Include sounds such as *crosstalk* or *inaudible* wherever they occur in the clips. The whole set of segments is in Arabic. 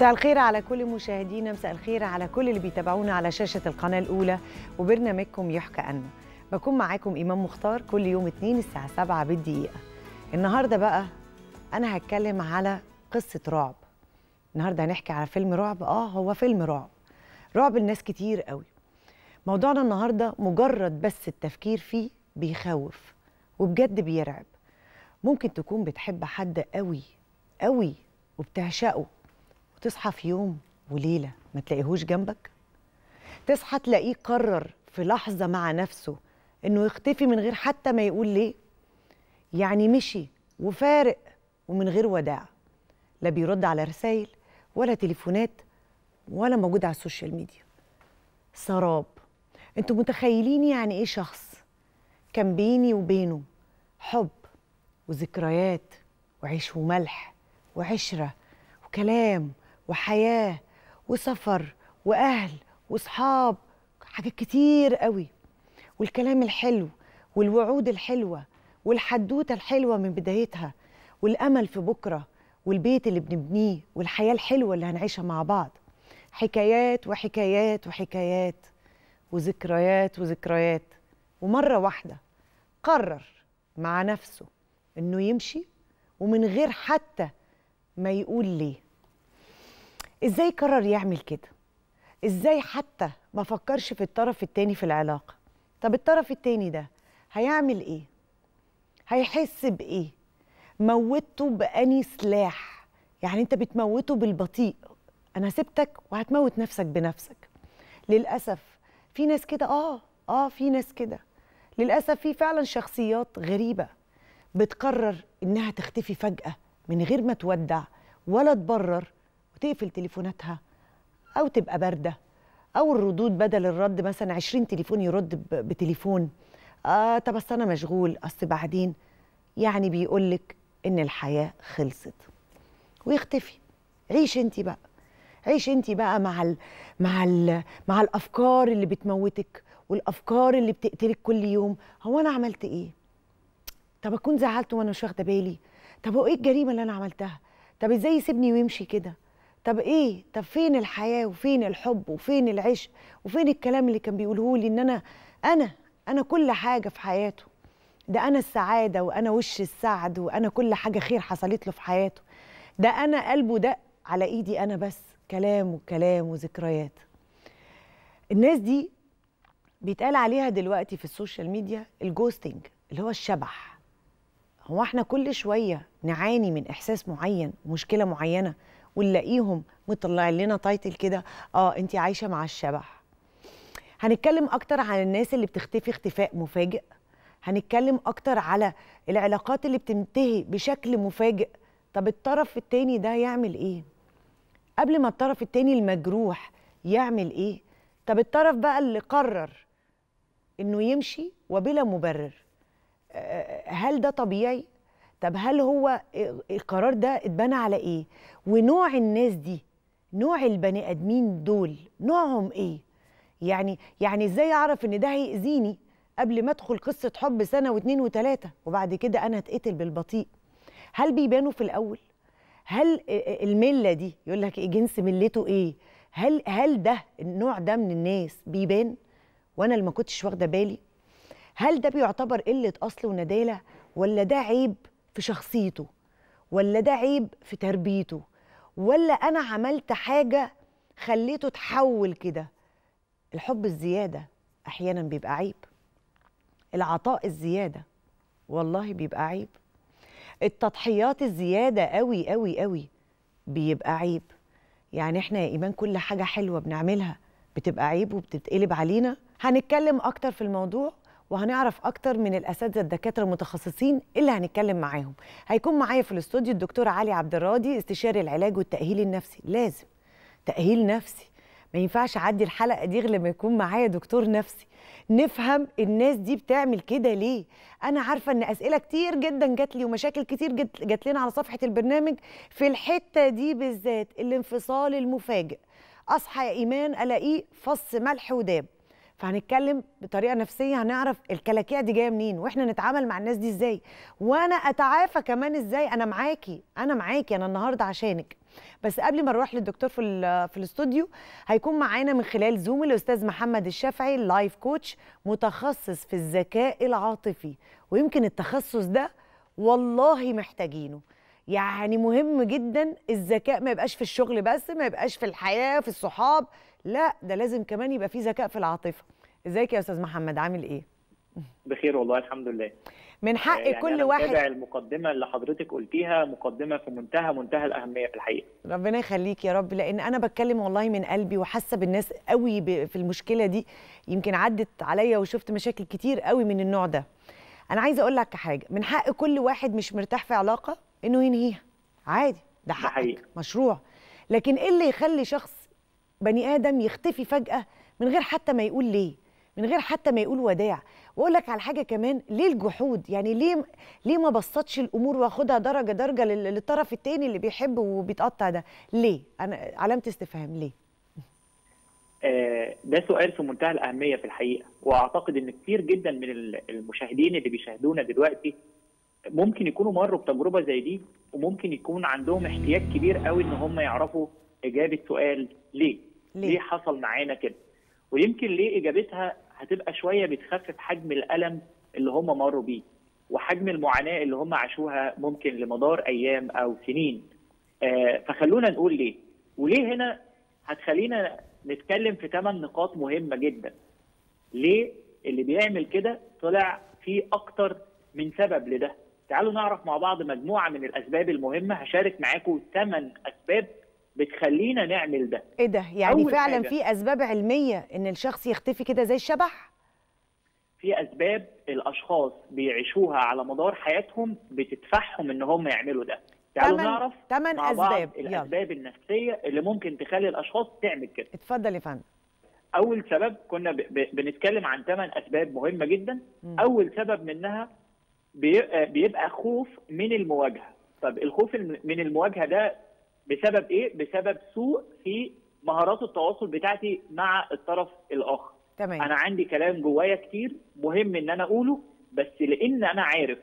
مساء الخير على كل مشاهدينا مساء الخير على كل اللي بيتابعونا على شاشة القناة الأولى وبرنامجكم يحكى أنا بكون معاكم إمام مختار كل يوم اتنين الساعة سبعة بالدقيقة النهاردة بقى أنا هتكلم على قصة رعب النهاردة هنحكي على فيلم رعب آه هو فيلم رعب رعب الناس كتير قوي موضوعنا النهاردة مجرد بس التفكير فيه بيخوف وبجد بيرعب ممكن تكون بتحب حد قوي قوي وبتعشقه وتصحى في يوم وليله ما تلاقيهوش جنبك تصحى تلاقيه قرر في لحظه مع نفسه انه يختفي من غير حتى ما يقول ليه يعني مشي وفارق ومن غير وداع لا بيرد على رسائل ولا تليفونات ولا موجود على السوشيال ميديا سراب انتوا متخيلين يعني ايه شخص كان بيني وبينه حب وذكريات وعيش وملح وعشره وكلام وحياه وسفر واهل واصحاب حاجات كتير قوي والكلام الحلو والوعود الحلوه والحدوته الحلوه من بدايتها والامل في بكره والبيت اللي بنبنيه والحياه الحلوه اللي هنعيشها مع بعض حكايات وحكايات وحكايات وذكريات وذكريات ومره واحده قرر مع نفسه انه يمشي ومن غير حتى ما يقول ليه ازاي قرر يعمل كده ازاي حتى ما فكرش في الطرف التاني في العلاقه طب الطرف التاني ده هيعمل ايه هيحس بايه موته باني سلاح يعني انت بتموته بالبطيء انا سبتك وهتموت نفسك بنفسك للاسف في ناس كده اه اه في ناس كده للاسف في فعلا شخصيات غريبه بتقرر انها تختفي فجاه من غير ما تودع ولا تبرر تقفل تليفوناتها او تبقى بارده او الردود بدل الرد مثلا 20 تليفون يرد بتليفون آه طب اصل انا مشغول اصل بعدين يعني بيقول لك ان الحياه خلصت ويختفي عيش انت بقى عيش انت بقى مع الـ مع الـ مع الافكار اللي بتموتك والافكار اللي بتقتلك كل يوم هو انا عملت ايه طب اكون زعلت وانا مش واخده بالي طب هو ايه الجريمه اللي انا عملتها طب ازاي يسيبني ويمشي كده طب ايه طب فين الحياه وفين الحب وفين العشق وفين الكلام اللي كان بيقوله لي ان انا انا انا كل حاجه في حياته ده انا السعاده وانا وش السعد وانا كل حاجه خير حصلت له في حياته ده انا قلبه ده على ايدي انا بس كلام وكلام وذكريات الناس دي بيتقال عليها دلوقتي في السوشيال ميديا الجوستنج اللي هو الشبح هو احنا كل شويه نعاني من احساس معين ومشكله معينه ونلاقيهم مطلعين لنا تايتل كده اه انت عايشه مع الشبح هنتكلم اكتر عن الناس اللي بتختفي اختفاء مفاجئ هنتكلم اكتر على العلاقات اللي بتنتهي بشكل مفاجئ طب الطرف التاني ده يعمل ايه قبل ما الطرف التاني المجروح يعمل ايه طب الطرف بقى اللي قرر انه يمشي وبلا مبرر آه، هل ده طبيعي طب هل هو القرار ده اتبنى على ايه ونوع الناس دي نوع البني ادمين دول نوعهم ايه يعني يعني ازاي اعرف ان ده هيأذيني قبل ما ادخل قصه حب سنه واتنين وتلاته وبعد كده انا هتقتل بالبطيء هل بيبانوا في الاول هل المله دي يقول لك جنس ملته ايه هل هل ده النوع ده من الناس بيبان وانا اللي ما كنتش واخده بالي هل ده بيعتبر قله اصل ونداله ولا ده عيب في شخصيته ولا ده عيب في تربيته ولا انا عملت حاجه خليته تحول كده الحب الزياده احيانا بيبقى عيب العطاء الزياده والله بيبقى عيب التضحيات الزياده قوي قوي قوي بيبقى عيب يعني احنا يا ايمان كل حاجه حلوه بنعملها بتبقى عيب وبتتقلب علينا هنتكلم اكتر في الموضوع وهنعرف اكتر من الاساتذه الدكاتره المتخصصين اللي هنتكلم معاهم هيكون معايا في الاستوديو الدكتور علي عبد الراضي استشاري العلاج والتاهيل النفسي لازم تاهيل نفسي ما ينفعش اعدي الحلقه دي غير لما يكون معايا دكتور نفسي نفهم الناس دي بتعمل كده ليه انا عارفه ان اسئله كتير جدا جات لي ومشاكل كتير جات لنا على صفحه البرنامج في الحته دي بالذات الانفصال المفاجئ اصحى يا ايمان الاقيه فص ملح وداب فهنتكلم بطريقه نفسيه هنعرف الكلاكيع دي جايه منين واحنا نتعامل مع الناس دي ازاي وانا اتعافى كمان ازاي انا معاكي انا معاكي انا النهارده عشانك بس قبل ما نروح للدكتور في في الاستوديو هيكون معانا من خلال زوم الاستاذ محمد الشافعي لايف كوتش متخصص في الذكاء العاطفي ويمكن التخصص ده والله محتاجينه يعني مهم جدا الذكاء ما يبقاش في الشغل بس ما يبقاش في الحياه في الصحاب لا ده لازم كمان يبقى في ذكاء في العاطفه ازيك يا استاذ محمد عامل ايه بخير والله الحمد لله من حق آه، يعني كل أنا واحد متابع المقدمه اللي حضرتك قلتيها مقدمه في منتهى منتهى الاهميه في الحقيقه ربنا يخليك يا رب لان انا بتكلم والله من قلبي وحاسه بالناس قوي في المشكله دي يمكن عدت عليا وشفت مشاكل كتير قوي من النوع ده انا عايزه اقول لك حاجه من حق كل واحد مش مرتاح في علاقه انه ينهيها عادي ده حقك حقيقي. مشروع لكن ايه اللي يخلي شخص بني ادم يختفي فجاه من غير حتى ما يقول ليه من غير حتى ما يقول وداع واقول لك على حاجه كمان ليه الجحود يعني ليه ليه ما بسطش الامور واخدها درجه درجه للطرف التاني اللي بيحب وبيتقطع ده ليه انا علامه استفهام ليه آه، ده سؤال في منتهى الاهميه في الحقيقه واعتقد ان كتير جدا من المشاهدين اللي بيشاهدونا دلوقتي ممكن يكونوا مروا بتجربه زي دي وممكن يكون عندهم احتياج كبير قوي ان هم يعرفوا اجابه سؤال ليه؟ ليه, ليه حصل معانا كده؟ ويمكن ليه اجابتها هتبقى شويه بتخفف حجم الالم اللي هم مروا بيه وحجم المعاناه اللي هم عاشوها ممكن لمدار ايام او سنين. آه فخلونا نقول ليه؟ وليه هنا هتخلينا نتكلم في ثمان نقاط مهمه جدا. ليه اللي بيعمل كده طلع في اكتر من سبب لده تعالوا نعرف مع بعض مجموعه من الاسباب المهمه هشارك معاكم ثمان اسباب بتخلينا نعمل ده ايه ده يعني فعلا في اسباب علميه ان الشخص يختفي كده زي الشبح في اسباب الاشخاص بيعيشوها على مدار حياتهم بتدفعهم ان هم يعملوا ده تعالوا تمن نعرف تمن مع اسباب بعض الاسباب يلا. النفسيه اللي ممكن تخلي الاشخاص تعمل كده اتفضل يا فندم اول سبب كنا بنتكلم عن ثمان اسباب مهمه جدا م. اول سبب منها آه، بيبقى خوف من المواجهه طب الخوف من المواجهه ده بسبب ايه بسبب سوء في مهارات التواصل بتاعتي مع الطرف الاخر تمام. انا عندي كلام جوايا كتير مهم ان انا اقوله بس لان انا عارف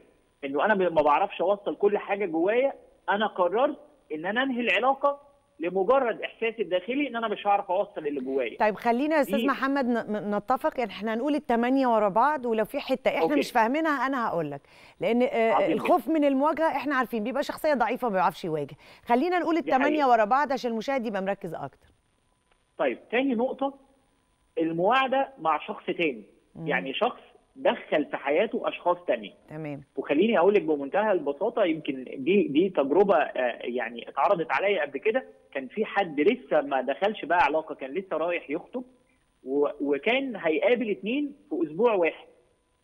انه انا ما بعرفش اوصل كل حاجه جوايا انا قررت ان انا انهي العلاقه لمجرد احساسي الداخلي ان انا مش هعرف اوصل اللي جوايا طيب خلينا يا استاذ محمد نتفق يعني احنا هنقول الثمانيه ورا بعض ولو في حته احنا أوكي. مش فاهمينها انا هقول لك لان آه, آه، الخوف من المواجهه احنا عارفين بيبقى شخصيه ضعيفه ما بيعرفش يواجه خلينا نقول الثمانيه ورا بعض عشان المشاهد يبقى مركز اكتر طيب تاني نقطه المواعده مع شخص تاني يعني شخص دخل في حياته اشخاص تانية تمام وخليني اقول لك بمنتهى البساطه يمكن دي دي تجربه آه، يعني اتعرضت عليا قبل كده كان في حد لسه ما دخلش بقى علاقه كان لسه رايح يخطب وكان هيقابل اتنين في اسبوع واحد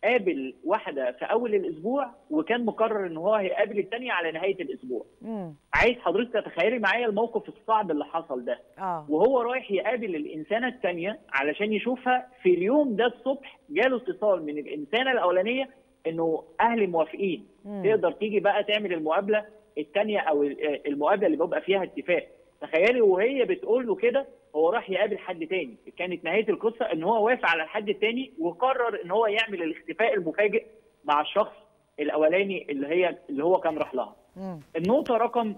قابل واحده في اول الاسبوع وكان مقرر ان هو هيقابل الثانيه على نهايه الاسبوع مم. عايز حضرتك تتخيلي معايا الموقف الصعب اللي حصل ده آه. وهو رايح يقابل الانسانه الثانيه علشان يشوفها في اليوم ده الصبح جاله اتصال من الانسانه الاولانيه انه اهلي موافقين مم. تقدر تيجي بقى تعمل المقابله الثانيه او آه، المقابله اللي بيبقى فيها اتفاق تخيلي وهي بتقول له كده هو راح يقابل حد تاني كانت نهايه القصه ان هو وافق على الحد التاني وقرر ان هو يعمل الاختفاء المفاجئ مع الشخص الاولاني اللي هي اللي هو كان راح لها النقطه رقم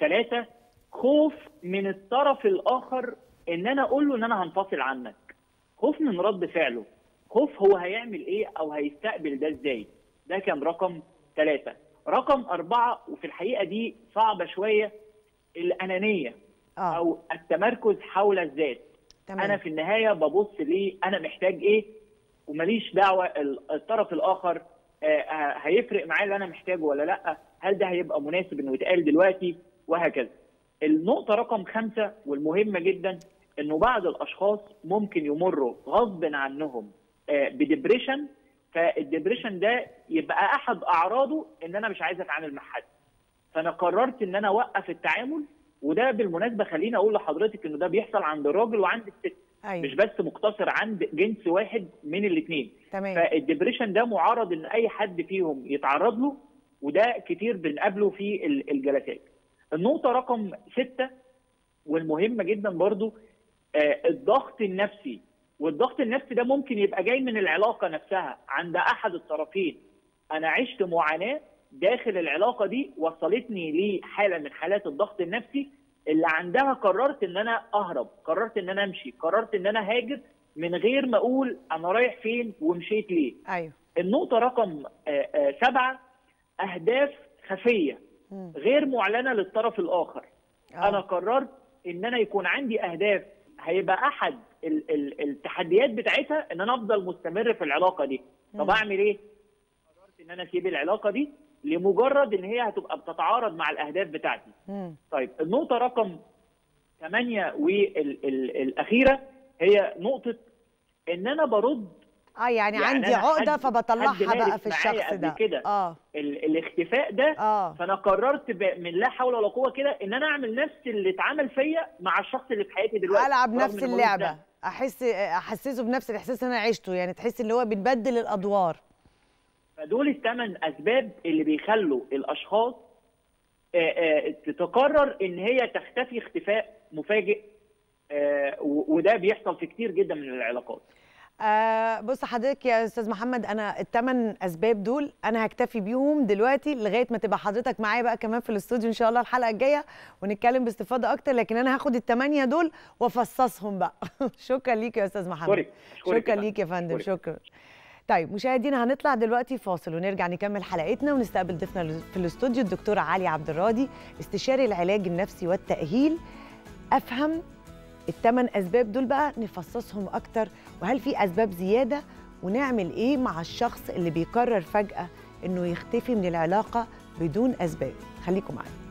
ثلاثة آه، خوف من الطرف الاخر ان انا اقول له ان انا هنفصل عنك خوف من رد فعله خوف هو هيعمل ايه او هيستقبل ده ازاي ده كان رقم ثلاثة رقم أربعة وفي الحقيقة دي صعبة شوية الأنانية آه. او التمركز حول الذات تمام. انا في النهايه ببص ليه انا محتاج ايه ومليش دعوه الطرف الاخر آه، آه، هيفرق معايا اللي انا محتاجه ولا لا هل ده هيبقى مناسب انه يتقال دلوقتي وهكذا النقطه رقم خمسة والمهمه جدا انه بعض الاشخاص ممكن يمروا غصب عنهم بديبريشن فالديبريشن ده يبقى احد اعراضه ان انا مش عايز اتعامل مع حد فانا قررت ان انا اوقف التعامل وده بالمناسبه خليني اقول لحضرتك انه ده بيحصل عند الراجل وعند الست أيوة. مش بس مقتصر عند جنس واحد من الاثنين تمام فالدبريشن ده معرض ان اي حد فيهم يتعرض له وده كتير بنقابله في الجلسات النقطه رقم ستة والمهمه جدا برضو آه الضغط النفسي والضغط النفسي ده ممكن يبقى جاي من العلاقه نفسها عند احد الطرفين انا عشت معاناه داخل العلاقه دي وصلتني لحاله من حالات الضغط النفسي اللي عندها قررت ان انا اهرب قررت ان انا امشي قررت ان انا هاجر من غير ما اقول انا رايح فين ومشيت ليه ايوه النقطه رقم آه، آه، سبعة اهداف خفيه غير معلنه للطرف الاخر أوه. انا قررت ان انا يكون عندي اهداف هيبقى احد ال ال التحديات بتاعتها ان انا افضل مستمر في العلاقه دي طب اعمل ايه قررت ان انا اسيب العلاقه دي لمجرد ان هي هتبقى بتتعارض مع الاهداف بتاعتي. مم. طيب النقطه رقم ثمانيه والاخيره هي نقطه ان انا برد اه يعني, يعني عندي عقده فبطلعها بقى في الشخص ده كده اه الاختفاء ده آه. فانا قررت من لا حول ولا قوه كده ان انا اعمل نفس اللي اتعمل فيا مع الشخص اللي في حياتي دلوقتي العب نفس اللعبه احس احسسه بنفس الاحساس اللي انا عشته يعني تحس ان هو بتبدل الادوار فدول الثمان اسباب اللي بيخلوا الاشخاص آه، آه، تتقرر ان هي تختفي اختفاء مفاجئ آه، وده بيحصل في كتير جدا من العلاقات آه بص حضرتك يا استاذ محمد انا الثمان اسباب دول انا هكتفي بيهم دلوقتي لغايه ما تبقى حضرتك معايا بقى كمان في الاستوديو ان شاء الله الحلقه الجايه ونتكلم باستفاضه اكتر لكن انا هاخد الثمانيه دول وافصصهم بقى *laughs* شكرا ليك يا استاذ محمد شكرا ليك يا فندم شكرا طيب مشاهدينا هنطلع دلوقتي فاصل ونرجع نكمل حلقتنا ونستقبل ضيفنا في الاستوديو الدكتور علي عبد الراضي استشاري العلاج النفسي والتاهيل افهم الثمان اسباب دول بقى نفصصهم اكتر وهل في اسباب زياده ونعمل ايه مع الشخص اللي بيقرر فجاه انه يختفي من العلاقه بدون اسباب خليكم معانا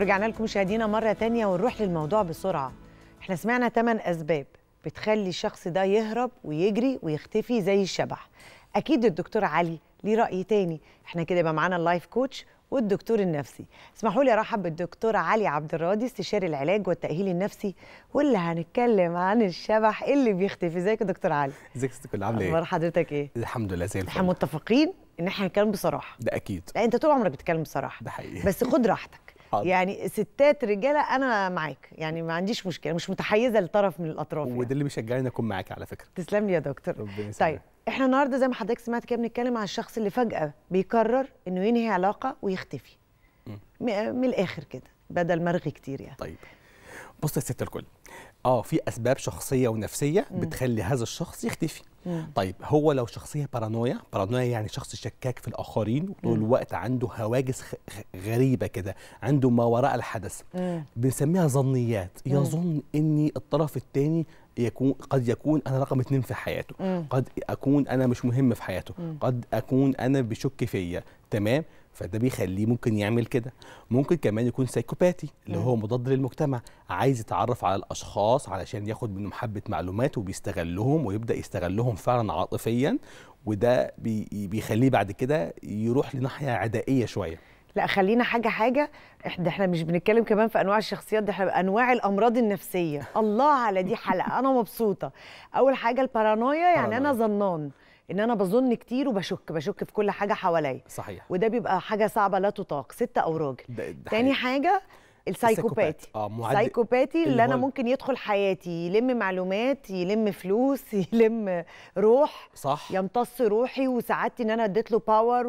ورجعنا لكم مشاهدينا مرة تانية ونروح للموضوع بسرعة احنا سمعنا 8 أسباب بتخلي الشخص ده يهرب ويجري ويختفي زي الشبح أكيد الدكتور علي ليه رأي تاني احنا كده يبقى معانا اللايف كوتش والدكتور النفسي اسمحوا لي ارحب بالدكتور علي عبد الراضي استشاري العلاج والتاهيل النفسي واللي هنتكلم عن الشبح اللي بيختفي ازيك يا دكتور علي ازيك يا كل عامله ايه اخبار حضرتك ايه الحمد لله زي الفل احنا متفقين ان احنا هنتكلم بصراحه ده اكيد لا انت طول عمرك بتتكلم بصراحه ده حقيقي بس خد راحتك حاضر. يعني ستات رجاله انا معاك يعني ما عنديش مشكله مش متحيزه لطرف من الاطراف يعني. وده يعني. اللي بيشجعني اكون معاك على فكره تسلم لي يا دكتور ربنا طيب احنا النهارده زي ما حضرتك سمعت كده بنتكلم عن الشخص اللي فجاه بيقرر انه ينهي علاقه ويختفي م. من الاخر كده بدل مرغي كتير يعني طيب بص يا ست الكل اه في اسباب شخصيه ونفسيه مم. بتخلي هذا الشخص يختفي مم. طيب هو لو شخصيه بارانويا بارانويا يعني شخص شكاك في الاخرين وطول الوقت عنده هواجس غريبه كده عنده ما وراء الحدث بنسميها ظنيات يظن ان الطرف الثاني يكون قد يكون انا رقم اتنين في حياته مم. قد اكون انا مش مهم في حياته مم. قد اكون انا بيشك فيا تمام فده بيخليه ممكن يعمل كده ممكن كمان يكون سايكوباتي اللي هو مضاد للمجتمع عايز يتعرف على الاشخاص علشان ياخد منهم حبه معلومات وبيستغلهم ويبدا يستغلهم فعلا عاطفيا وده بيخليه بعد كده يروح لناحيه عدائيه شويه لا خلينا حاجه حاجه احنا احنا مش بنتكلم كمان في انواع الشخصيات ده احنا انواع الامراض النفسيه الله على دي حلقه انا مبسوطه اول حاجه البارانويا يعني انا ظنان ان انا بظن كتير وبشك بشك في كل حاجه حواليا صحيح وده بيبقى حاجه صعبه لا تطاق ست او راجل تاني حاجه السايكوباتي السايكوباتي آه، اللي انا ممكن يدخل حياتي يلم معلومات يلم فلوس *laughs* يلم روح صح يمتص روحي وسعادتي ان انا اديت له باور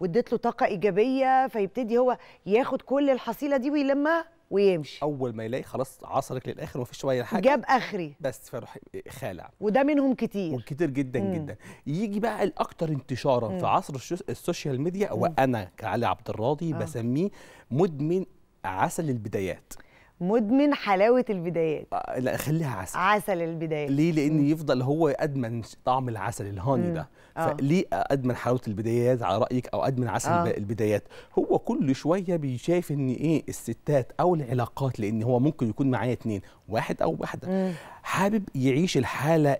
واديت له طاقه ايجابيه فيبتدي هو ياخد كل الحصيله دي ويلمها ويمشي اول ما يلاقي خلاص عصرك للاخر ومفيش شويه حاجه جاب اخري بس فيروح خالع وده منهم كتير وكتير جدا مم. جدا يجي بقى الاكثر انتشارا مم. في عصر السوشيال ميديا مم. وانا كعلي عبد الراضي آه. بسميه مدمن عسل البدايات مدمن حلاوه البدايات آه، لا خليها عسل عسل البدايات ليه لان يفضل هو ادمن طعم العسل الهاني ده آه. فليه ادمن حلاوه البدايات على رايك او ادمن عسل أوه. البدايات هو كل شويه بيشاف ان ايه الستات او العلاقات لان هو ممكن يكون معايا اتنين واحد او واحده مم. حابب يعيش الحاله آه،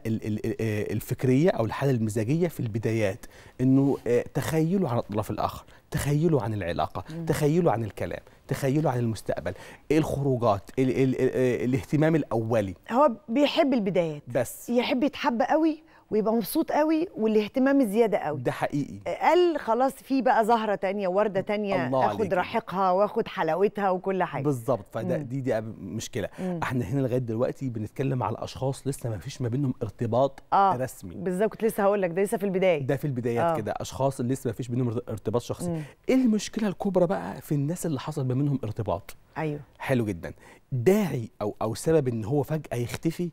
الفكريه او الحاله المزاجيه في البدايات انه تخيله عن الطرف الاخر تخيله عن العلاقه مم. تخيله عن الكلام تخيله عن المستقبل ايه الخروجات الـ الـ الـ الاهتمام الاولي هو بيحب البدايات بس يحب يتحب قوي ويبقى مبسوط قوي والاهتمام الزياده قوي ده حقيقي قال خلاص في بقى زهره تانية ورده تانية الله اخد عليك. راحقها واخد حلاوتها وكل حاجه بالظبط فده مم. دي دي مشكله مم. احنا هنا لغايه دلوقتي بنتكلم على اشخاص لسه ما فيش ما بينهم ارتباط آه. رسمي بالظبط كنت لسه هقول لك ده لسه في البدايه ده في البدايات آه. كده اشخاص لسه ما فيش بينهم ارتباط شخصي مم. ايه المشكله الكبرى بقى في الناس اللي حصل ما بينهم ارتباط ايوه حلو جدا داعي او او سبب ان هو فجاه يختفي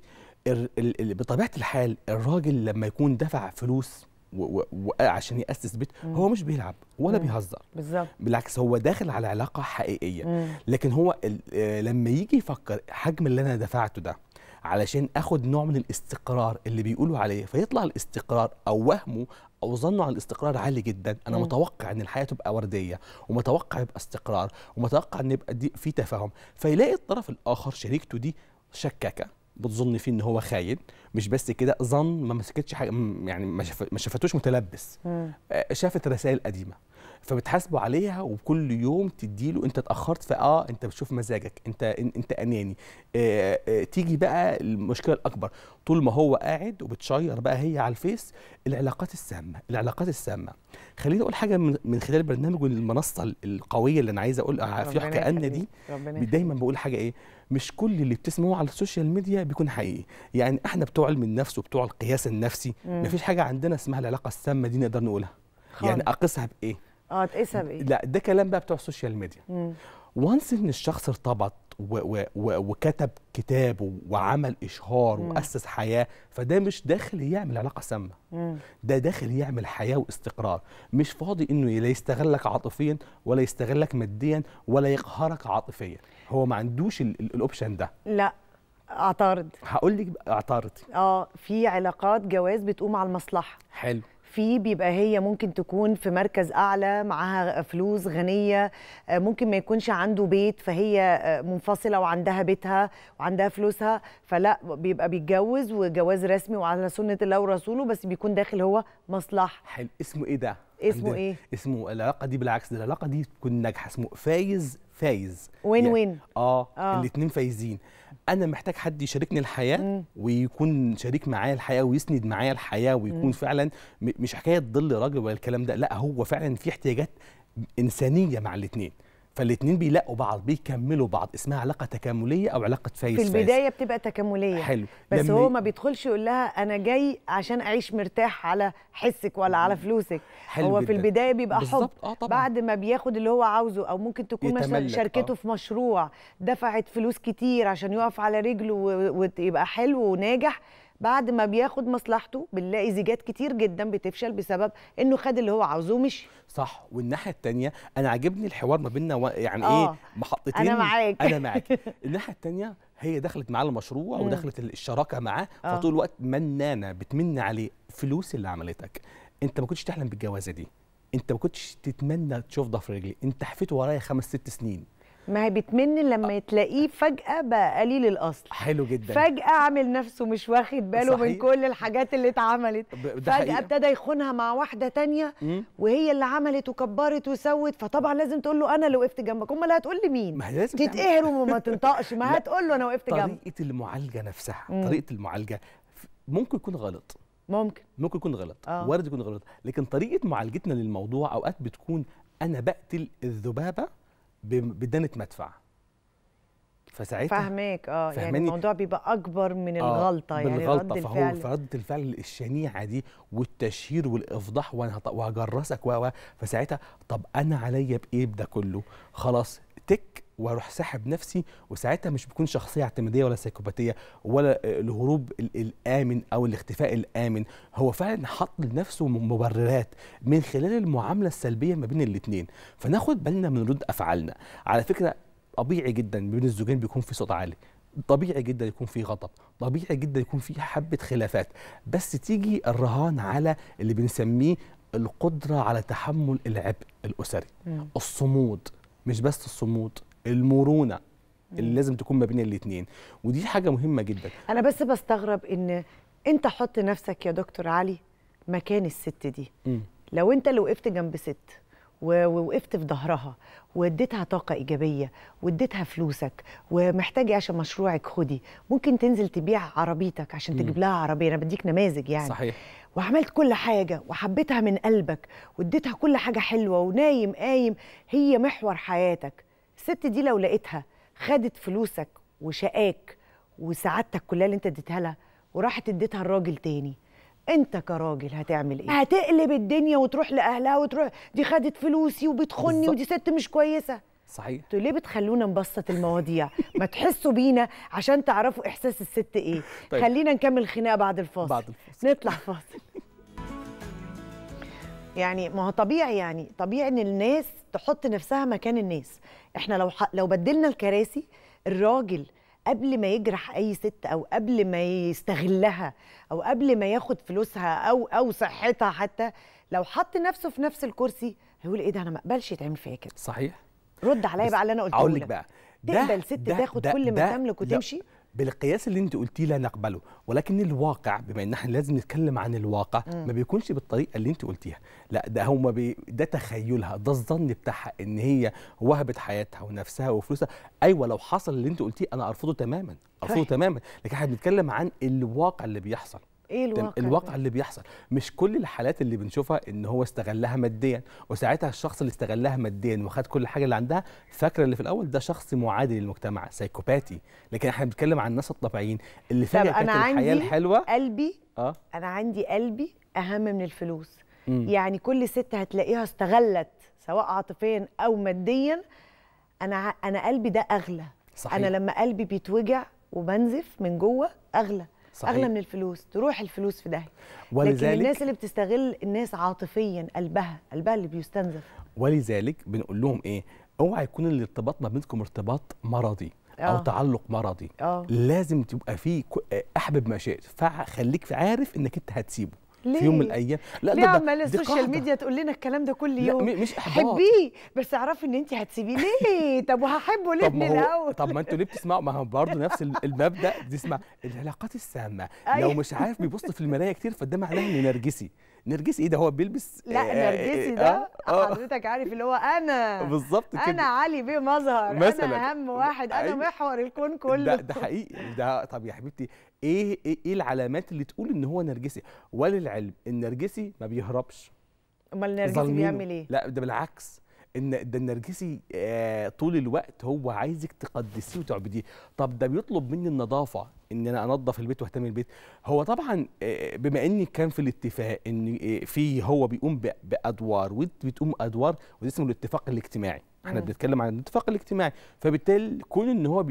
بطبيعه الحال الراجل لما يكون دفع فلوس وعشان ياسس بيت هو مش بيلعب ولا مم. بيهزر بالظبط بالعكس هو داخل على علاقه حقيقيه مم. لكن هو آه، لما يجي يفكر حجم اللي انا دفعته ده علشان اخد نوع من الاستقرار اللي بيقولوا عليه فيطلع الاستقرار او وهمه او ظنه عن الاستقرار عالي جدا انا مم. متوقع ان الحياه تبقى ورديه ومتوقع يبقى استقرار ومتوقع ان يبقى في تفاهم فيلاقي الطرف الاخر شريكته دي شكاكه بتظن فيه ان هو خاين مش بس كده ظن ما مسكتش حاجه يعني ما شافتوش متلبس آه، شافت رسائل قديمه فبتحاسبه عليها وكل يوم تديله انت اتاخرت فاه انت بتشوف مزاجك انت انت اناني اه اه تيجي بقى المشكله الاكبر طول ما هو قاعد وبتشير بقى هي على الفيس العلاقات السامه العلاقات السامه خليني اقول حاجه من, خلال البرنامج والمنصه القويه اللي انا عايز اقول في آه، ان دي دايما بقول حاجه ايه مش كل اللي بتسمعه على السوشيال ميديا بيكون حقيقي يعني احنا بتوع علم النفس وبتوع القياس النفسي مفيش حاجه عندنا اسمها العلاقه السامه دي نقدر نقولها يعني خالص. يعني اقيسها بايه اه تقيسها بايه؟ لا ده كلام بقى بتوع السوشيال ميديا وانس ان الشخص ارتبط و و و وكتب كتاب وعمل اشهار مم. واسس حياه فده مش داخل يعمل علاقه سامه ده داخل يعمل حياه واستقرار مش فاضي انه لا يستغلك عاطفيا ولا يستغلك ماديا ولا يقهرك عاطفيا هو ما عندوش الاوبشن ده لا اعترض هقول لك اعترضي اه في علاقات جواز بتقوم على المصلحه حلو فيه بيبقى هي ممكن تكون في مركز اعلى معاها فلوس غنيه آه، ممكن ما يكونش عنده بيت فهي آه، منفصله وعندها بيتها وعندها فلوسها فلا بيبقى بيتجوز وجواز رسمي وعلى سنه الله ورسوله بس بيكون داخل هو مصلحه حلو اسمه ايه ده اسمه ايه اسمه العلاقه دي بالعكس ده العلاقه دي تكون ناجحه اسمه فايز فايز وين يعني وين اه, آه. الاثنين فايزين انا محتاج حد يشاركني الحياه مم. ويكون شريك معايا الحياه ويسند معايا الحياه ويكون مم. فعلا مش حكايه ظل راجل ولا الكلام ده لا هو فعلا في احتياجات انسانيه مع الاثنين فالاثنين بيلاقوا بعض بيكملوا بعض اسمها علاقه تكامليه او علاقه فايز فايز في البدايه فايز. بتبقى تكامليه حلو بس هو ما بيدخلش يقول لها انا جاي عشان اعيش مرتاح على حسك ولا على فلوسك حلو هو جداً. في البدايه بيبقى حب آه طبعًا. بعد ما بياخد اللي هو عاوزه او ممكن تكون مثلا آه. شركته آه. في مشروع دفعت فلوس كتير عشان يقف على رجله ويبقى حلو وناجح بعد ما بياخد مصلحته بنلاقي زيجات كتير جدا بتفشل بسبب انه خد اللي هو عاوزه ومشي صح والناحيه الثانيه انا عاجبني الحوار ما بيننا يعني ايه آه. محطتين انا معاك انا معاك *laughs* الناحيه الثانيه هي دخلت معاه المشروع ودخلت الشراكه معاه آه. فطول الوقت منانه بتمن عليه فلوس اللي عملتك انت ما كنتش تحلم بالجوازه دي انت ما كنتش تتمنى تشوف ضفر رجلي انت حفيت ورايا خمس ست سنين ما هي بتمن لما آه. تلاقيه فجأة بقى قليل الأصل حلو جدا فجأة عامل نفسه مش واخد باله صحيح. من كل الحاجات اللي اتعملت فجأة ابتدى يخونها مع واحدة تانية مم. وهي اللي عملت وكبرت وسوت فطبعا لازم تقول له أنا اللي وقفت جنبك أمال هتقول لي مين؟ ما هي لازم تتقهر وما تنطقش ما *laughs* هتقول له أنا وقفت جنبك طريقة المعالجة نفسها مم. طريقة المعالجة ممكن يكون غلط ممكن ممكن يكون غلط آه. وارد يكون غلط لكن طريقة معالجتنا للموضوع أوقات بتكون أنا بقتل الذبابة بدانه مدفع فساعتها فاهماك اه يعني الموضوع بيبقى اكبر من آه، الغلطه يعني بالغلطه رد فهو الفعل فرد الفعل الشنيعه دي والتشهير والافضاح وانا وهجرسك و فساعتها طب انا عليا بايه بده كله خلاص تك واروح ساحب نفسي وساعتها مش بكون شخصيه اعتماديه ولا سيكوباتيه ولا الهروب الامن او الاختفاء الامن هو فعلا حط لنفسه مبررات من خلال المعامله السلبيه ما بين الاثنين فناخد بالنا من رد افعالنا على فكره طبيعي جدا بين الزوجين بيكون في صوت عالي طبيعي جدا يكون في غضب طبيعي جدا يكون في حبه خلافات بس تيجي الرهان على اللي بنسميه القدره على تحمل العبء الاسري الصمود مش بس الصمود المرونه اللي لازم تكون ما بين الاثنين ودي حاجه مهمه جدا انا بس بستغرب ان انت حط نفسك يا دكتور علي مكان الست دي م. لو انت اللي وقفت جنب ست ووقفت في ظهرها واديتها طاقه ايجابيه واديتها فلوسك ومحتاجه عشان مشروعك خدي ممكن تنزل تبيع عربيتك عشان تجيب لها عربيه انا بديك نماذج يعني صحيح وعملت كل حاجه وحبيتها من قلبك واديتها كل حاجه حلوه ونايم قايم هي محور حياتك الست دي لو لقيتها خدت فلوسك وشقاك وسعادتك كلها اللي انت اديتها لها وراحت اديتها لراجل تاني انت كراجل هتعمل ايه هتقلب الدنيا وتروح لاهلها وتروح دي خدت فلوسي وبتخني ودي ست مش كويسه صحيح انتوا ليه بتخلونا نبسط المواضيع *laughs* ما تحسوا بينا عشان تعرفوا احساس الست ايه *laughs* طيب. خلينا نكمل خناقه بعد الفاصل بعد الفاصل نطلع فاصل *laughs* يعني ما هو طبيعي يعني طبيعي ان الناس تحط نفسها مكان الناس احنا لو ح... لو بدلنا الكراسي الراجل قبل ما يجرح اي ست او قبل ما يستغلها او قبل ما ياخد فلوسها او او صحتها حتى لو حط نفسه في نفس الكرسي هيقول ايه ده انا ما اقبلش يتعمل فيا كده صحيح رد عليا بقى على اللي انا قلته لك بقى تقبل ست ده تاخد ده كل ما تملك وتمشي بالقياس اللي انت قلتيه لا نقبله ولكن الواقع بما ان احنا لازم نتكلم عن الواقع ما بيكونش بالطريقه اللي انت قلتيها لا ده هما بي ده تخيلها ده الظن بتاعها ان هي وهبت حياتها ونفسها وفلوسها ايوه لو حصل اللي انت قلتيه انا ارفضه تماما ارفضه تماما لكن احنا بنتكلم عن الواقع اللي بيحصل ايه الواقع الواقع اللي بيحصل مش كل الحالات اللي بنشوفها ان هو استغلها ماديا وساعتها الشخص اللي استغلها ماديا وخد كل حاجه اللي عندها فاكره اللي في الاول ده شخص معادي للمجتمع سايكوباتي لكن احنا بنتكلم عن الناس الطبيعيين اللي فاكره كانت الحياه الحلوه قلبي اه انا عندي قلبي اهم من الفلوس مم. يعني كل ست هتلاقيها استغلت سواء عاطفيا او ماديا انا انا قلبي ده اغلى صحيح. انا لما قلبي بيتوجع وبنزف من جوه اغلى صحيح. اغلى من الفلوس تروح الفلوس في داهيه لكن الناس اللي بتستغل الناس عاطفيا قلبها قلبها اللي بيستنزف ولذلك بنقول لهم ايه اوعى يكون الارتباط ما بينكم ارتباط مرضي أو, او آه. تعلق مرضي أوه. لازم تبقى فيه احبب ما شئت فخليك عارف انك انت هتسيبه ليه؟ في يوم من الايام لا ليه عمال السوشيال ميديا تقول لنا الكلام ده كل يوم لا مش احباط حبيه بس اعرفي ان انت هتسيبيه ليه طب وهحبه ليه من الاول طب ما انتوا ليه بتسمعوا ما هو برضه نفس المبدا اسمها العلاقات السامه لو أيوة. مش عارف بيبص في المرايه كتير فده معناه انه نرجسي نرجسي ايه ده هو بيلبس لا آه نرجسي آه، ده آه،, آه حضرتك عارف اللي هو انا بالظبط كده انا علي بيه مظهر مثلا انا اهم واحد انا أيوة. محور الكون كله ده, ده حقيقي ده طب يا حبيبتي ايه،, ايه ايه العلامات اللي تقول ان هو نرجسي وللعلم النرجسي ما بيهربش امال النرجسي بيعمل ايه لا ده بالعكس ان ده النرجسي آه طول الوقت هو عايزك تقدسيه وتعبديه طب ده بيطلب مني النظافه ان انا انظف البيت واهتم بالبيت هو طبعا آه بما ان كان في الاتفاق ان آه في هو بيقوم بادوار وانت بتقوم ادوار وده اسمه الاتفاق الاجتماعي احنا بنتكلم عن الاتفاق الاجتماعي فبالتالي كون ان هو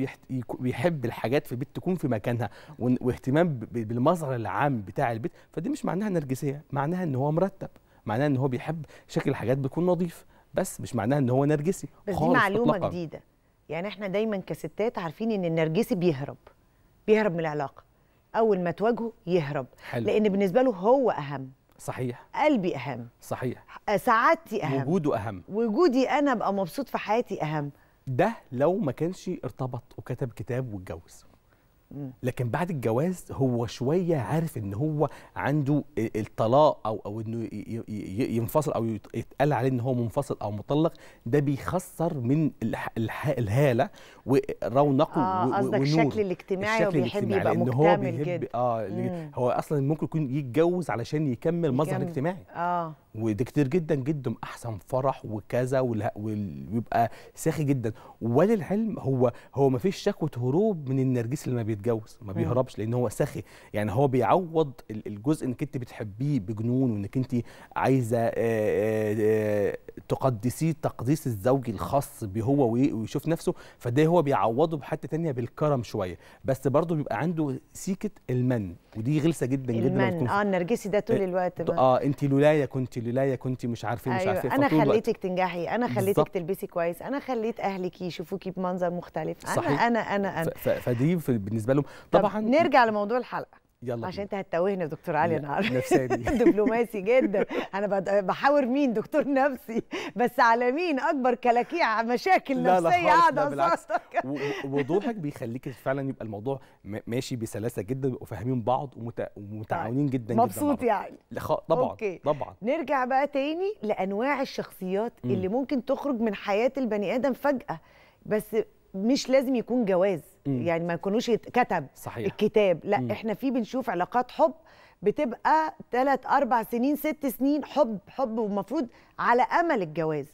بيحب الحاجات في البيت تكون في مكانها واهتمام بالمظهر العام بتاع البيت فدي مش معناها نرجسيه معناها ان هو مرتب معناها ان هو بيحب شكل الحاجات بيكون نظيف بس مش معناها ان هو نرجسي بس دي معلومه مطلقاً. جديده يعني احنا دايما كستات عارفين ان النرجسي بيهرب بيهرب من العلاقه اول ما تواجهه يهرب حلو. لان بالنسبه له هو اهم صحيح قلبي اهم صحيح آه، سعادتي اهم وجوده اهم وجودي انا ابقى مبسوط في حياتي اهم ده لو ما كانش ارتبط وكتب كتاب واتجوز لكن بعد الجواز هو شويه عارف ان هو عنده الطلاق او او انه ينفصل او يتقال عليه ان هو منفصل او مطلق ده بيخسر من الهاله ورونقه آه قصدك الشكل الاجتماعي الشكل وبيحب الاجتماعي يبقى مكتمل هو بيحب جدا اه هو اصلا ممكن يكون يتجوز علشان يكمل مظهر اجتماعي اه وده كتير جدا جدا احسن فرح وكذا ويبقى ساخي جدا وللعلم هو هو ما فيش شكوى هروب من النرجسي اللي ما بيتجوز ما بيهربش لان هو ساخي يعني هو بيعوض الجزء انك انت بتحبيه بجنون وانك انت عايزه تقدسيه تقديس الزوج الخاص هو ويشوف نفسه فده هو بيعوضه بحته تانية بالكرم شويه بس برضه بيبقى عنده سيكه المن ودي غلسه جدا جدا المن اه النرجسي ده طول آه، الوقت بقى. اه انت لولايا كنت اللي لا يا كنتي مش عارفه مش أيوة. عارفه انا خليتك تنجحي انا خليتك بالزبط. تلبسي كويس انا خليت اهلك يشوفوكي بمنظر مختلف انا صحيح. انا انا انا فدي بالنسبه لهم طبعا نرجع لموضوع الحلقه يلا عشان انت هتتوهنا دكتور علي النهارده عارف نفساني *laughs* دبلوماسي جدا انا بحاور مين دكتور نفسي بس على مين اكبر كلاكيع مشاكل لا نفسيه قاعده قصادك وضوحك بيخليك فعلا يبقى الموضوع ماشي بسلاسه جدا ويبقوا فاهمين بعض ومت... ومتعاونين جدا مبسوط جداً يعني لخ... طبعا أوكي. طبعا نرجع بقى تاني لانواع الشخصيات م. اللي ممكن تخرج من حياه البني ادم فجاه بس مش لازم يكون جواز مم. يعني ما يكونوش كتب صحيح. الكتاب لا مم. احنا في بنشوف علاقات حب بتبقى ثلاث اربع سنين ست سنين حب حب ومفروض على امل الجواز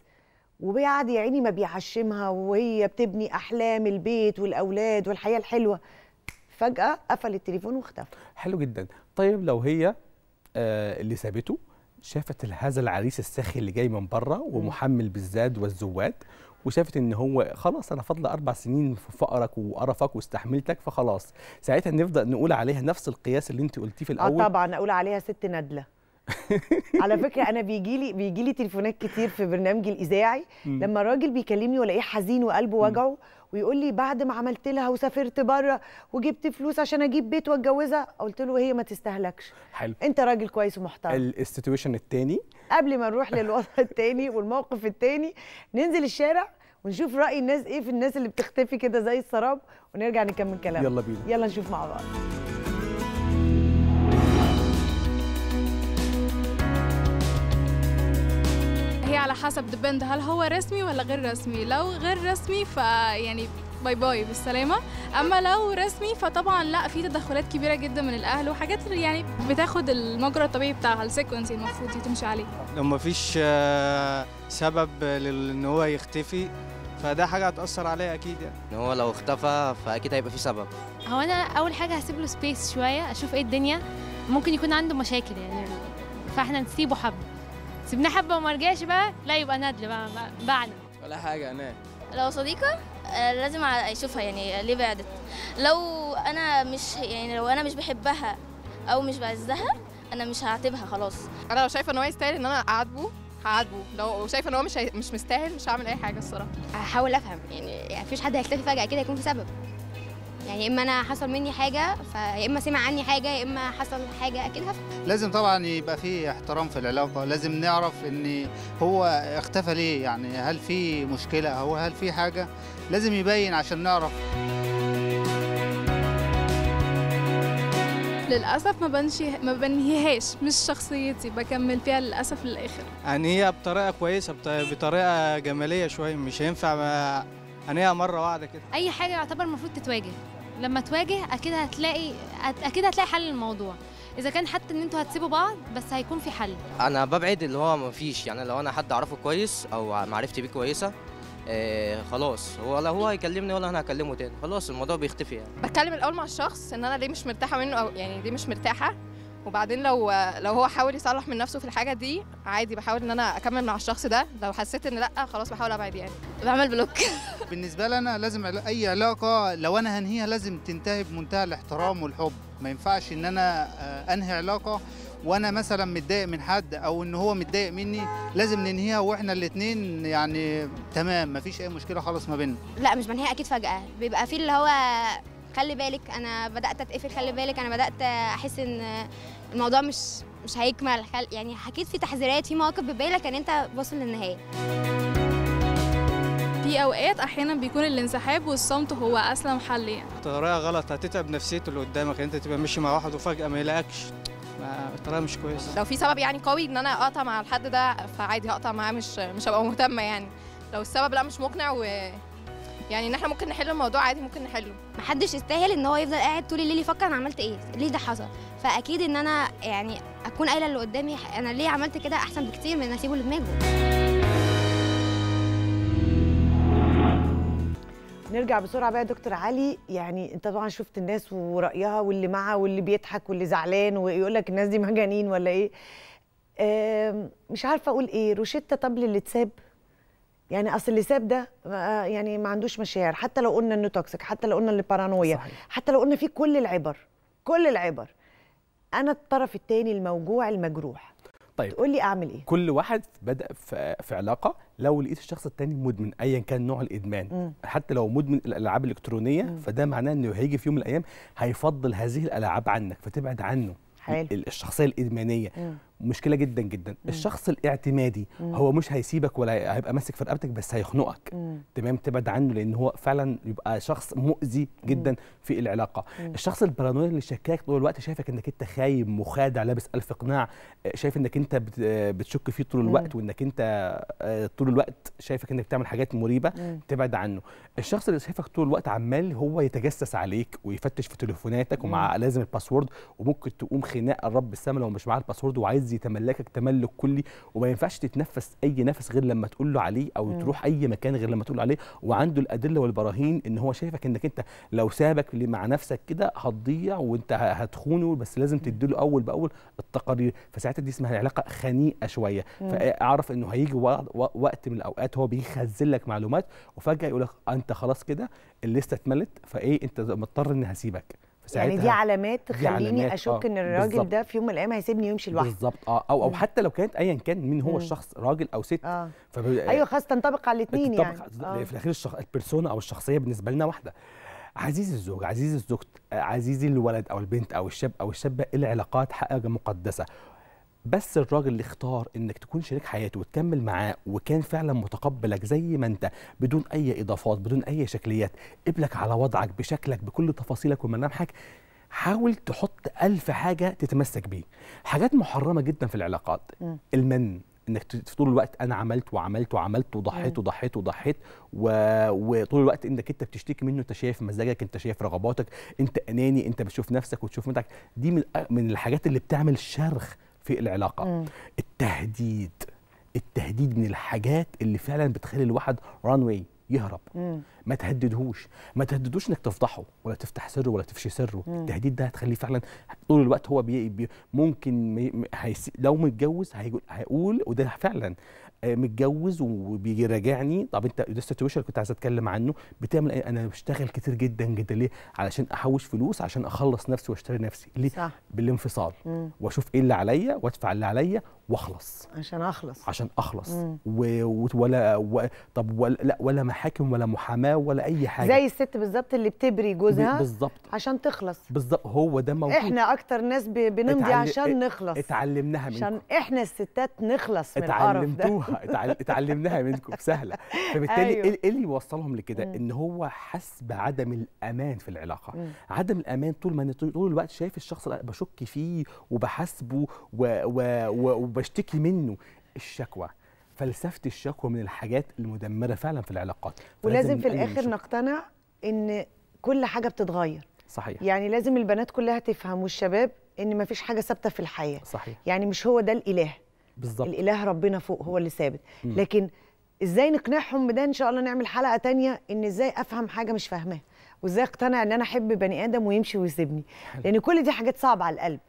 وبيقعد يا عيني ما بيعشمها وهي بتبني احلام البيت والاولاد والحياه الحلوه فجاه قفل التليفون واختفى حلو جدا طيب لو هي آه اللي سابته شافت هذا العريس الساخي اللي جاي من بره ومحمل بالزاد والزواد وشافت ان هو خلاص انا فضل اربع سنين في فقرك وقرفك واستحملتك فخلاص ساعتها نفضل نقول عليها نفس القياس اللي انت قلتيه في آه الاول اه طبعا اقول عليها ست ندله على فكره انا بيجي لي بيجي لي تليفونات كتير في برنامجي الاذاعي لما الراجل بيكلمني والاقيه حزين وقلبه وجعه ويقول لي بعد ما عملت لها وسافرت بره وجبت فلوس عشان اجيب بيت واتجوزها قلت له هي ما تستهلكش حلو انت راجل كويس ومحترم الاستيتويشن الثاني قبل ما نروح للوضع *laughs* الثاني والموقف الثاني ننزل الشارع ونشوف راي الناس ايه في الناس اللي بتختفي كده زي السراب ونرجع نكمل كلامنا يلا بينا يلا نشوف مع بعض هي على حسب ديبند هل هو رسمي ولا غير رسمي لو غير رسمي فيعني باي باي بالسلامه اما لو رسمي فطبعا لا في تدخلات كبيره جدا من الاهل وحاجات يعني بتاخد المجرى الطبيعي بتاعها السيكونس المفروض تمشي عليه لو مفيش آه، سبب ان هو يختفي فده حاجه هتاثر عليه اكيد يعني ان هو لو اختفى فاكيد هيبقى في سبب هو انا اول حاجه هسيب له سبيس شويه اشوف ايه الدنيا ممكن يكون عنده مشاكل يعني فاحنا نسيبه حبه سيبنا حبه وما رجعش بقى لا يبقى ندل بقى بعنا ولا حاجه انا لو صديقه آه، لازم اشوفها يعني ليه بعدت لو انا مش يعني لو انا مش بحبها او مش بعزها انا مش هعاتبها خلاص انا لو شايفه ان هو يستاهل ان انا اعاتبه هعاتبه لو شايفه ان هو مش مش مستاهل مش هعمل اي حاجه الصراحه هحاول افهم يعني مفيش حد هيختفي فجاه كده يكون في سبب يعني يا اما انا حصل مني حاجه فيا اما سمع عني حاجه يا اما حصل حاجه اكيد هفهم لازم طبعا يبقى في احترام في العلاقه لازم نعرف ان هو اختفى ليه يعني هل في مشكله او هل في حاجه لازم يبين عشان نعرف للاسف ما بنشي ما بنهيهاش مش شخصيتي بكمل فيها للاسف للاخر يعني هي بطريقه كويسه بطريقه جماليه شويه مش هينفع هنيها مره واحده كده اي حاجه يعتبر المفروض تتواجه لما تواجه اكيد هتلاقي اكيد هتلاقي حل للموضوع اذا كان حتى ان انتوا هتسيبوا بعض بس هيكون في حل انا ببعد اللي هو مفيش يعني لو انا حد اعرفه كويس او معرفتي بيه كويسه آه خلاص هو ولا هو هيكلمني ولا انا هكلمه تاني خلاص الموضوع بيختفي يعني بتكلم الاول مع الشخص ان انا ليه مش مرتاحه منه او يعني ليه مش مرتاحه وبعدين لو لو هو حاول يصلح من نفسه في الحاجه دي عادي بحاول ان انا اكمل مع الشخص ده لو حسيت ان لا خلاص بحاول ابعد يعني بعمل بلوك *laughs* بالنسبه لي انا لازم اي علاقه لو انا هنهيها لازم تنتهي بمنتهى الاحترام والحب ما ينفعش ان انا آه، انهي علاقه وانا مثلا متضايق من حد او ان هو متضايق مني لازم ننهيها واحنا الاثنين يعني تمام مفيش اي مشكله خالص ما بيننا لا مش بنهيها اكيد فجاه بيبقى في اللي هو خلي بالك انا بدات اتقفل خلي بالك انا بدات احس ان الموضوع مش مش هيكمل يعني حكيت في تحذيرات في مواقف ببالك كان انت واصل للنهايه في اوقات احيانا بيكون الانسحاب والصمت هو اسلم حل يعني طريقه غلط هتتعب نفسيه اللي قدامك انت تبقى ماشي مع واحد وفجاه ما يلاقكش الطريقه مش كويسه لو في سبب يعني قوي ان انا اقطع مع الحد ده فعادي هقطع معاه مش مش هبقى مهتمه يعني لو السبب لا مش مقنع و يعني ان احنا ممكن نحل الموضوع عادي ممكن نحله محدش يستاهل ان هو يفضل قاعد طول الليل يفكر انا عملت ايه ليه ده حصل فاكيد ان انا يعني اكون قايله اللي قدامي انا ليه عملت كده احسن بكتير من ان اسيبه لدماغه نرجع بسرعه بقى يا دكتور علي يعني انت طبعا شفت الناس ورايها واللي معه واللي بيضحك واللي زعلان ويقول لك الناس دي مجانين ولا ايه مش عارفه اقول ايه روشته طب اللي اتساب يعني اصل اللي ساب ده آه، آه، يعني ما عندوش مشاعر حتى لو قلنا انه توكسيك حتى لو قلنا اللي بارانويا صحيح. حتى لو قلنا فيه كل العبر كل العبر انا الطرف الثاني الموجوع المجروح طيب تقول لي اعمل ايه كل واحد بدا في, في علاقه لو لقيت الشخص الثاني مدمن ايا كان نوع الادمان م. حتى لو مدمن الالعاب الالكترونيه م. فده معناه انه هيجي في يوم من الايام هيفضل هذه الالعاب عنك فتبعد عنه حلو. الشخصيه الادمانيه م. مشكله جدا جدا مم. الشخص الاعتمادي مم. هو مش هيسيبك ولا هيبقى ماسك في رقبتك بس هيخنقك مم. تمام تبعد عنه لان هو فعلا يبقى شخص مؤذي جدا مم. في العلاقه مم. الشخص البارانويا اللي شكاك طول الوقت شايفك انك انت خايم مخادع لابس الف قناع شايف انك انت بتشك فيه طول الوقت مم. وانك انت آه، طول الوقت شايفك انك بتعمل حاجات مريبه مم. تبعد عنه الشخص اللي شايفك طول الوقت عمال هو يتجسس عليك ويفتش في تليفوناتك ومع لازم الباسورد وممكن تقوم خناقه الرب السما لو مش معاه الباسورد وعايز عايز يتملكك تملك كلي وما ينفعش تتنفس اي نفس غير لما تقول له عليه او م. تروح اي مكان غير لما تقول له عليه وعنده الادله والبراهين ان هو شايفك انك انت لو سابك مع نفسك كده هتضيع وانت هتخونه بس لازم تديله اول باول التقارير فساعتها دي اسمها علاقه خنيقه شويه فاعرف انه هيجي وقت من الاوقات هو بيخزن لك معلومات وفجاه يقول لك انت خلاص كده الليسته اتملت فايه انت مضطر اني هسيبك ساعتها يعني دي علامات تخليني اشك آه. ان الراجل بالزبط. ده في يوم من الايام هيسيبني ويمشي لوحده بالظبط اه او او حتى لو كانت ايا كان مين هو الشخص راجل او ست آه. ايوه خلاص تنطبق على الاثنين يعني آه. في الاخير الشخ... البيرسونا او الشخصيه بالنسبه لنا واحده عزيزي الزوج عزيزي الزوج آه، عزيزي الولد او البنت او الشاب او الشابه العلاقات حاجه مقدسه بس الراجل اللي اختار انك تكون شريك حياته وتكمل معاه وكان فعلا متقبلك زي ما انت بدون اي اضافات بدون اي شكليات قبلك على وضعك بشكلك بكل تفاصيلك وملامحك حاول تحط ألف حاجة تتمسك بيه حاجات محرمة جدا في العلاقات م. المن انك طول الوقت انا عملت وعملت وعملت وضحيت وضحيت وضحيت و... وطول الوقت انك انت بتشتكي منه انت شايف مزاجك انت شايف رغباتك انت اناني انت بتشوف نفسك وتشوف متعك دي من من الحاجات اللي بتعمل شرخ في العلاقه م. التهديد التهديد من الحاجات اللي فعلا بتخلي الواحد رانوي واي يهرب مم. ما تهددهوش ما تهددوش انك تفضحه ولا تفتح سره ولا تفشي سره مم. التهديد ده هتخليه فعلا طول الوقت هو بي بي ممكن مي... مي... لو متجوز هيقول هيقول وده فعلا آه، متجوز وبيراجعني طب انت ده السيتويشن كنت عايز اتكلم عنه بتعمل ايه انا بشتغل كتير جدا جدا ليه علشان احوش فلوس عشان اخلص نفسي واشتري نفسي ليه صح. بالانفصال مم. واشوف ايه اللي عليا وادفع اللي عليا واخلص عشان اخلص عشان اخلص و... ولا و... طب ولا لا ولا محاكم ولا محاماه ولا اي حاجه زي الست بالظبط اللي بتبري جوزها بالظبط عشان تخلص بالظبط هو ده موجود احنا اكتر ناس ب... بنمضي اتعلم... عشان نخلص اتعلمناها منكم عشان احنا الستات نخلص من القرف ده اتعلمناها منكم سهله فبالتالي أيوه. ايه اللي يوصلهم لكده ان هو حس بعدم الامان في العلاقه مم. عدم الامان طول ما انا طول الوقت شايف الشخص اللي بشك فيه وبحاسبه وبشتكي منه الشكوى فلسفه الشكوى من الحاجات المدمره فعلا في العلاقات ولازم في الاخر نقتنع ان كل حاجه بتتغير صحيح يعني لازم البنات كلها تفهم والشباب ان مفيش حاجه ثابته في الحياه صحيح يعني مش هو ده الاله بالظبط الاله ربنا فوق هو اللي ثابت لكن ازاي نقنعهم بده ان شاء الله نعمل حلقه تانية ان ازاي افهم حاجه مش فاهماها وازاي اقتنع ان انا احب بني ادم ويمشي ويسيبني لان كل دي حاجات صعبه على القلب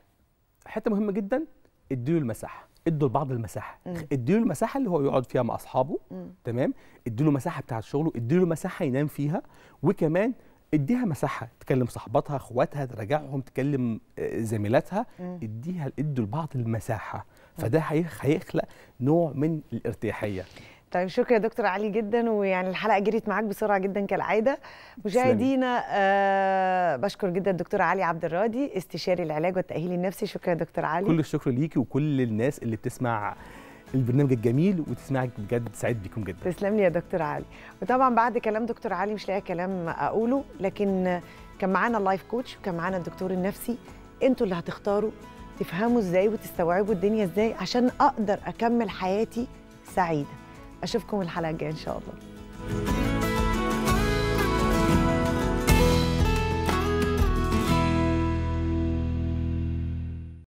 حته مهمه جدا اديله المساحه ادوا لبعض المساحه اديله المساحه اللي هو يقعد فيها مع اصحابه مم. تمام اديله مساحه بتاعه شغله اديله مساحه ينام فيها وكمان اديها مساحه تكلم صاحباتها اخواتها تراجعهم تكلم آه، زميلاتها اديها ادوا لبعض المساحه فده هيخلق نوع من الارتياحيه طيب شكرا يا دكتور علي جدا ويعني الحلقه جريت معاك بسرعه جدا كالعاده مشاهدينا آه بشكر جدا الدكتور علي عبد الراضي استشاري العلاج والتاهيل النفسي شكرا يا دكتور علي كل الشكر ليكي وكل الناس اللي بتسمع البرنامج الجميل وتسمعك بجد سعيد بيكم جدا تسلم لي يا دكتور علي وطبعا بعد كلام دكتور علي مش لاقي كلام اقوله لكن كان معانا اللايف كوتش وكان معانا الدكتور النفسي انتوا اللي هتختاروا تفهموا ازاي وتستوعبوا الدنيا ازاي عشان اقدر اكمل حياتي سعيده اشوفكم الحلقه الجايه ان شاء الله